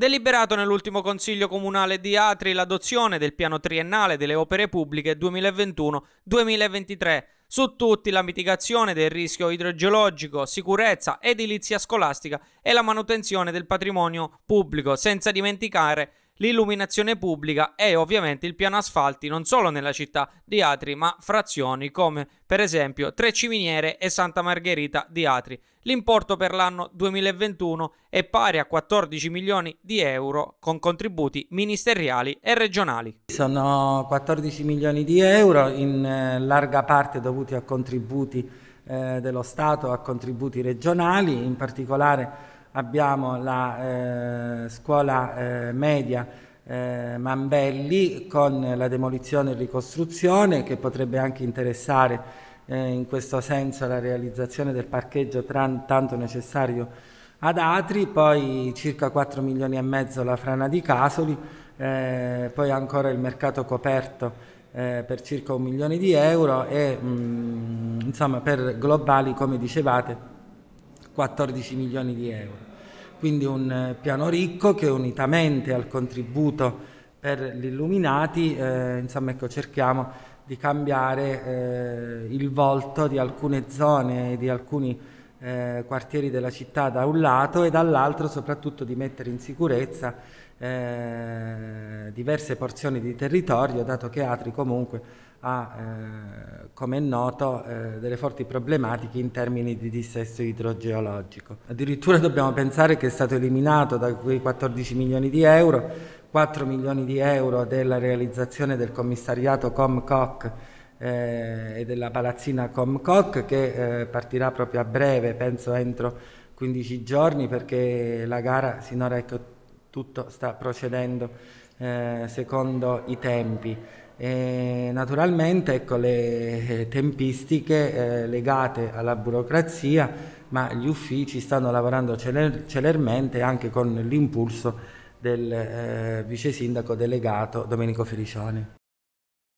Deliberato nell'ultimo Consiglio Comunale di Atri l'adozione del piano triennale delle opere pubbliche 2021-2023 su tutti la mitigazione del rischio idrogeologico, sicurezza, edilizia scolastica e la manutenzione del patrimonio pubblico, senza dimenticare l'illuminazione pubblica e ovviamente il piano asfalti non solo nella città di Atri ma frazioni come per esempio Treciminiere e Santa Margherita di Atri. L'importo per l'anno 2021 è pari a 14 milioni di euro con contributi ministeriali e regionali. Sono 14 milioni di euro in eh, larga parte dovuti a contributi eh, dello Stato, a contributi regionali, in particolare abbiamo la eh, scuola eh, media eh, Mambelli con la demolizione e ricostruzione che potrebbe anche interessare eh, in questo senso la realizzazione del parcheggio tanto necessario ad Atri, poi circa 4 milioni e mezzo la frana di Casoli, eh, poi ancora il mercato coperto eh, per circa un milione di euro e mh, mm, insomma per globali come dicevate 14 milioni di euro. Quindi un eh, piano ricco che unitamente al contributo per gli illuminati, eh, insomma, ecco, cerchiamo di cambiare eh, il volto di alcune zone e di alcuni eh, quartieri della città da un lato e dall'altro soprattutto di mettere in sicurezza eh, diverse porzioni di territorio, dato che Atri comunque ha, eh, come è noto, eh, delle forti problematiche in termini di dissesto idrogeologico. Addirittura dobbiamo pensare che è stato eliminato da quei 14 milioni di euro, 4 milioni di euro della realizzazione del commissariato Comcoc eh, e della palazzina Comcoc che eh, partirà proprio a breve, penso entro 15 giorni perché la gara sinora è ecco, tutto sta procedendo eh, secondo i tempi. E naturalmente ecco, le tempistiche eh, legate alla burocrazia, ma gli uffici stanno lavorando celer- celermente anche con l'impulso del eh, vice sindaco delegato Domenico Felicioni.